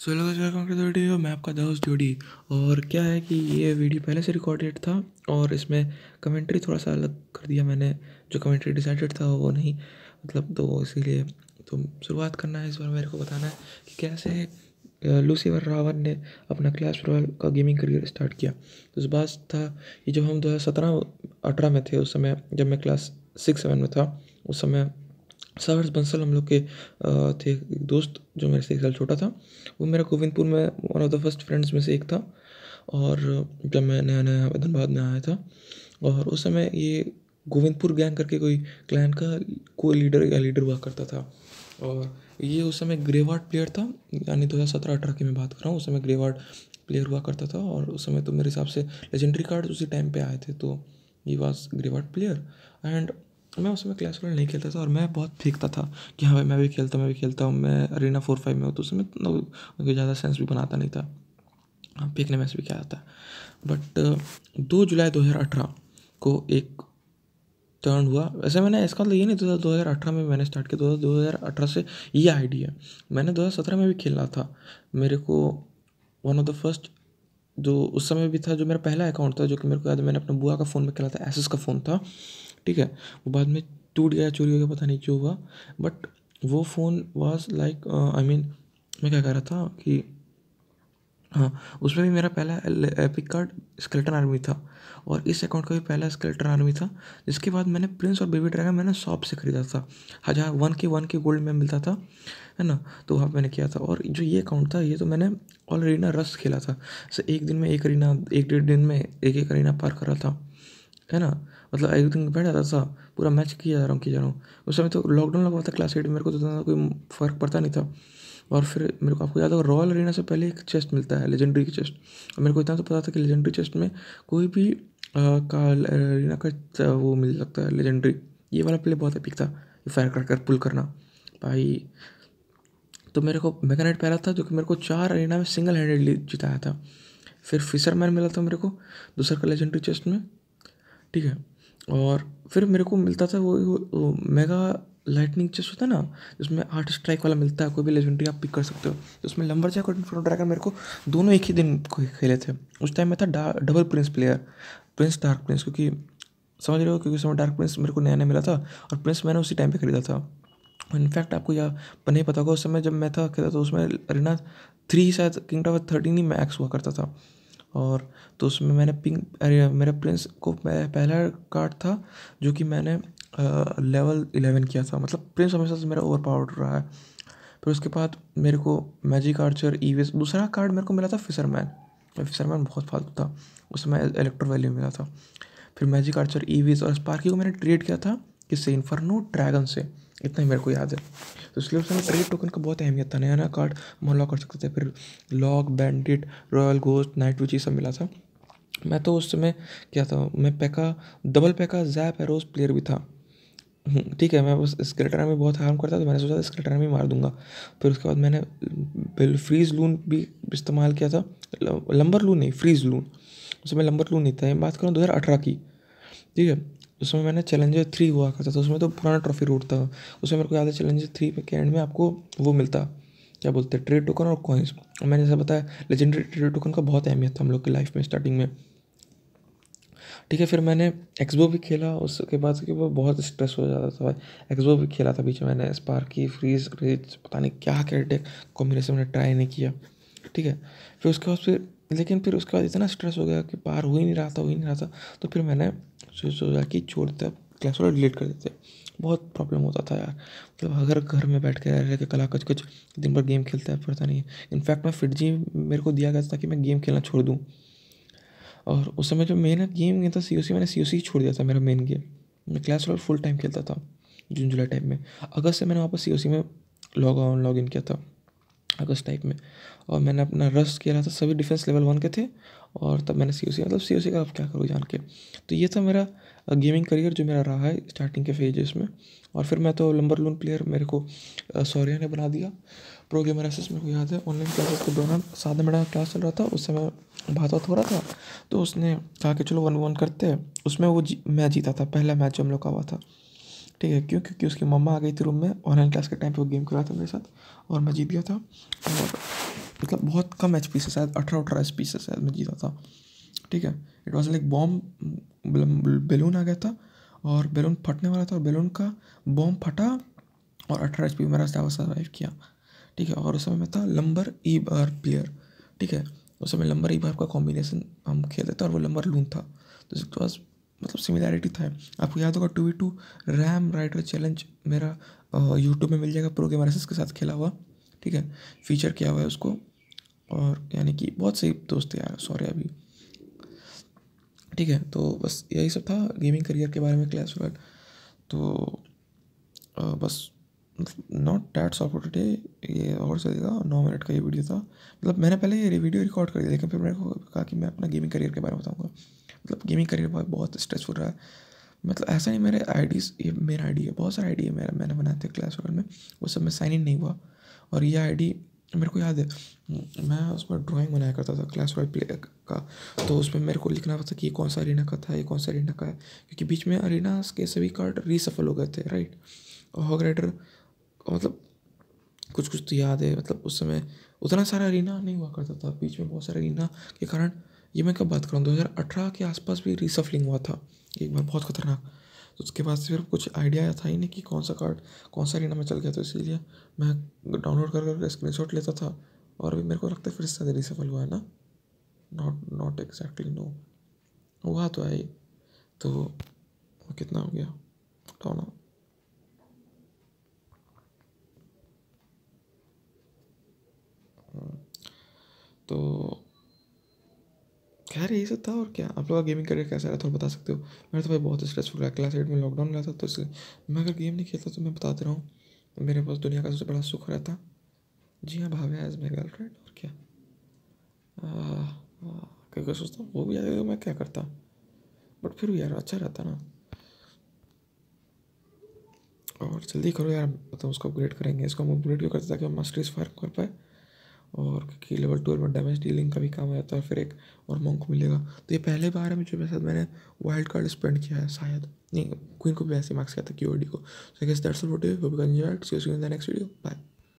so hello welcome to the video मैं आपका दोस्त जोड़ी और क्या है कि ये वीडियो पहले से रिकॉर्डेड था और इसमें कमेंट्री थोड़ा सा अलग कर दिया मैंने जो कमेंट्री डिसाइडेड था वो नहीं मतलब तो इसीलिए तो शुरुआत करना है इस बार मेरे को बताना है कि कैसे लूसीवर रावन ने अपना क्लास ट्वेल्व का गेमिंग करियर स्टार्ट किया तो उस बात था कि जब हम दो हज़ार सत्रह अठारह में थे उस समय जब मैं क्लास सिक्स सेवन में था उस समय सागर बंसल हम लोग के थे एक दोस्त जो मेरे से एक साल छोटा था वो मेरा गोविंदपुर में one of the first friends में से एक था और जब मैं नया नया धनबाद में आया था और उस समय ये गोविंदपुर गैंग करके कोई क्लैन का कोई लीडर या लीडर हुआ करता था और ये उस समय ग्रेवार्ड प्लेयर था यानी दो हज़ार सत्रह अठारह की मैं बात कर रहा हूँ उस समय ग्रेवार्ड प्लेयर हुआ करता था और उस समय तो मेरे हिसाब से लेजेंडरी कार्ड उसी टाइम पे आए थे तो ये वाज ग्रेवार्ड प्लेयर एंड तो मैं उस समय क्लैश रोयल नहीं खेलता था और मैं बहुत फेंकता था कि हाँ भाई मैं भी खेलता हूँ मैं भी खेलता हूँ मैं अरीना फोर फाइव में हूँ तो उसमें कोई ज़्यादा सेंस भी बनाता नहीं था हाँ, फेंकने में भी क्या आता बट दो जुलाई दो हज़ार अठारह को एक टर्न हुआ वैसे मैंने इसका मतलब ये नहीं हज़ार दो हज़ार अठारह में मैंने स्टार्ट किया दो हज़ार अठारह से ये आइडिया मैंने दो हज़ार सत्रह में भी खेला था मेरे को वन ऑफ द फर्स्ट जो उस समय भी था जो मेरा पहला अकाउंट था जो कि मेरे को याद है मैंने अपने बुआ का फ़ोन में खेला था एसएस का फ़ोन था ठीक है वो बाद में टूट गया चोरी हो गया पता नहीं क्यों हुआ बट वो phone was like I mean मैं क्या कह रहा था कि हाँ उसमें भी मेरा पहला एपिक कार्ड स्केल्टन आर्मी था और इस अकाउंट का भी पहला स्केल्टन आर्मी था जिसके बाद मैंने प्रिंस और बेबी ड्रैगन मैंने शॉप से खरीदा था हाँ जहाँ वन के वन के गोल्ड में मिलता था है ना तो वहाँ मैंने किया था और जो ये अकाउंट था ये तो मैंने ऑलरेडी ना रस खेला था एक दिन में एक रीना एक डेढ़ दिन में एक एक रीना पार कर रहा था है ना मतलब एक दिन बैठ जाता था पूरा मैच किया जा रहा हूँ किया जा रहा हूँ उस समय तो लॉकडाउन लगा हुआ था क्लास एट में मेरे को तो ज़्यादा कोई फ़र्क पड़ता नहीं था और फिर मेरे को आपको याद होगा रॉयल अरीना से पहले एक चेस्ट मिलता है लेजेंडरी की चेस्ट और मेरे को इतना तो पता था कि लेजेंडरी चेस्ट में कोई भी आ, का अरीना का वो मिल सकता है लेजेंडरी ये वाला प्ले बहुत एपिक था फायर कर, कर पुल करना भाई तो मेरे को मैकेनाइट पहला था जो कि मेरे को चार अरीना में सिंगल हैंडेडली जिताया था फिर फिशरमैन मिला था मेरे को दूसरा का लेजेंडरी चेस्ट में ठीक है और फिर मेरे को मिलता था वो, वो, वो मेगा लाइटनिंग चेस होता है ना जिसमें आठ स्ट्राइक वाला मिलता है कोई भी लेजेंडरी आप पिक कर सकते हो तो उसमें लंबर जैक और इन्फोनो ड्रैगन मेरे को दोनों एक ही दिन को खेले थे उस टाइम में था double prince player prince dark prince क्योंकि समझ रहे हो क्योंकि समय डार्क प्रिंस मेरे को नया नया मिला था और प्रिंस मैंने उसी टाइम पर खरीदा था इनफैक्ट आपको यह नहीं पता होगा उस समय जब मैं था खेला तो उसमें रीना थ्री शायद किंग टावर थर्टीन ही मैक्स हुआ करता था और तो उसमें मैंने पिंक अरे मेरे प्रिंस को पहला कार्ड था जो कि मैंने लेवल इलेवन किया था मतलब प्रिंस हमेशा से मेरा ओवर पावर्ड रहा है फिर उसके बाद मेरे को मैजिक आर्चर ई दूसरा कार्ड मेरे को मिला था फिसरमैन फिसरमैन बहुत फालतू था उसमें इलेक्ट्रो वैल्यू मिला था फिर मैजिक आर्चर ई और स्पार्की को मैंने ट्रेड किया था किससे इन्फर्नो ड्रैगन से इतना ही मेरे को याद है तो इसलिए उसमें ट्रेड टोकन का बहुत अहमियत था नया नया कार्ड हम कर सकते थे फिर log bandit royal ghost night witch ये सब मिला था मैं तो उस समय क्या था मैं pekka double pekka zap arrows player भी था हम्म, ठीक है मैं बस स्क्रेटर में बहुत हार्म करता तो मैंने सोचा था स्क्रेटर में मार दूंगा फिर उसके बाद मैंने बिल फ्रीज लून भी इस्तेमाल किया था लंबर लून नहीं फ्रीज लून उस समय लंबर लून नहीं था मैं बात करूँ दो हज़ार अठारह की ठीक है उसमें मैंने चैलेंजर थ्री हुआ करता था उसमें तो पुराना ट्रॉफी रूट था उसमें मेरे को याद है चैलेंजर थ्री के एंड में आपको वो मिलता क्या बोलते हैं ट्रेड टोकन और कॉइन्स मैंने जैसा बताया लेजेंडरी ट्रेड टोकन का बहुत अहमियत था हम लोग की लाइफ में स्टार्टिंग में ठीक है फिर मैंने एक्सबो भी खेला उसके बाद कि वो बहुत स्ट्रेस हो जाता था एक्सबो भी खेला था बीच में मैंने स्पार्की फ्रीज रेज पता नहीं क्या कैरेटे कॉम्बिनेशन मैंने ट्राई नहीं किया ठीक है फिर उसके बाद फिर लेकिन फिर उसके बाद इतना स्ट्रेस हो गया कि पार हो ही नहीं रहा था हो ही नहीं रहा था तो फिर मैंने सोचा कि छोड़ते अब क्लास वाला डिलीट कर देते बहुत प्रॉब्लम होता था यार मतलब तो अगर घर में बैठ के रह रहे थे कला कुछ कुछ दिन भर गेम खेलता है पता नहीं इनफैक्ट मैं फिट जी मेरे को दिया गया था कि मैं गेम खेलना छोड़ दूँ और उस समय जो मेन गेम गया था सी ओ सी मैंने सी ओ सी छोड़ दिया था मेरा मेन गेम मैं क्लास वाला फुल टाइम खेलता था जून जुलाई टाइम में अगस्त से मैंने वापस सी ओ सी में लॉग ऑन लॉग इन किया था उस टाइप में और मैंने अपना रस किया रहा था सभी डिफेंस लेवल वन के थे और तब मैंने सी ओ सी मतलब सी ओ सी का अब क्या करो जान के तो ये था मेरा गेमिंग करियर जो मेरा रहा है स्टार्टिंग के फेजेस में और फिर मैं तो लंबर लोन प्लेयर मेरे को सौर्या ने बना दिया प्रो गेमर एसेस मेरे को याद है ऑनलाइन क्लासेस के दौरान साधा मेरा क्लास चल रहा था उस समय बात बात हो रहा था तो उसने कहा कि चलो वन वन करते हैं उसमें वो जी, मैं जीता था पहला मैच जो हम लोग का हुआ था ठीक है क्यों क्योंकि उसकी मम्मा आ गई थी रूम में ऑनलाइन क्लास के टाइम पे वो गेम खेला था मेरे साथ और मैं जीत गया था और मतलब बहुत कम एच पी से शायद अठारह अठारह एच पी से शायद मैं जीता था ठीक है it was like bomb balloon आ गया था और बैलून फटने वाला था और बैलून का बॉम्ब फटा और अठारह एच पी मेरा सर्वाइव किया ठीक है और उस समय मैं था लंबर ई बार प्लेयर ठीक है उस समय लंबर ई बार का कॉम्बिनेशन हम खेलते थे और वो लंबर लून था तो इट वॉज मतलब सिमिलैरिटी था आपको याद होगा two v two ram rider challenge मेरा यूट्यूब में मिल जाएगा प्रो गेम के साथ खेला हुआ ठीक है फीचर किया हुआ है उसको और यानी कि बहुत सही दोस्त यार सॉरी अभी ठीक है तो बस यही सब था गेमिंग करियर के बारे में क्लास वर्ड तो आ, बस नॉट डैट सॉफ डे ये और चलेगा नौ मिनट का ये वीडियो था मतलब मैंने पहले ये वीडियो रिकॉर्ड कर दिया लेकिन फिर मैंने कहा कि मैं अपना गेमिंग करियर के बारे में बताऊँगा मतलब गेमिंग करियर बहुत बहुत स्ट्रेसफुल रहा है मतलब ऐसा नहीं मेरे आईडीज ये मेरा आईडी है बहुत सारे आईडी है मेरा मैंने बनाए थे क्लास वगैरह में वो सब में साइन इन नहीं हुआ और ये आईडी मेरे को याद है मैं उस पर ड्राइंग बनाया करता था क्लास वाइज प्ले का तो उसमें मेरे को लिखना पड़ता था कि ये कौन सा अरीना का था ये कौन सा अरीना का है क्योंकि बीच में अरीना के सभी कार्ड रीसफल हो गए थे राइट और हॉग राइडर मतलब कुछ कुछ तो याद है मतलब उस समय उतना सारा अरीना नहीं हुआ करता था बीच में बहुत सारा अरीना के कारण ये मैं कब बात करूँ दो हज़ार अठारह के आसपास भी रिसफलिंग हुआ था एक बार बहुत ख़तरनाक तो उसके बाद सिर्फ कुछ आइडिया था ही नहीं कि कौन सा कार्ड कौन सा रीना में चल गया तो इसीलिए मैं डाउनलोड कर करके स्क्रीन शॉट लेता था और अभी मेरे को लगता है फिर से रिसफल हुआ है ना नॉट नॉट एग्जैक्टली नो हुआ तो है तो कितना हो गया डाउन तो यार यही सब था और क्या आप लोग का गेमिंग करियर कैसा रहा थोड़ा बता सकते हो मेरा तो भाई बहुत स्ट्रेसफुल रहा क्लास एट में लॉकडाउन रहा था तो इसलिए मैं अगर गेम नहीं खेलता तो मैं बताते रहा हूँ मेरे पास दुनिया का सबसे बड़ा सुख रहता जी हाँ भाव एज माई गर्लफ्रेंड और क्या कभी कभी सोचता हूँ वो भी जाते मैं क्या करता बट फिर भी यार अच्छा रहता ना और जल्दी करो यार मतलब उसको अपग्रेड करेंगे इसको हम अपग्रेड क्यों करते ताकि हम मास्टरीज फायर कर पाए और क्योंकि लेवल ट्वेल्व में डैमेज डीलिंग का भी काम आ जाता है फिर एक और मॉन्क मिलेगा तो ये पहले बार है मुझे साथ मैंने वाइल्ड कार्ड स्पेंड किया है शायद नहीं क्वीन को भी ऐसे मार्क्स किया था क्यू को so guess that's video next video bye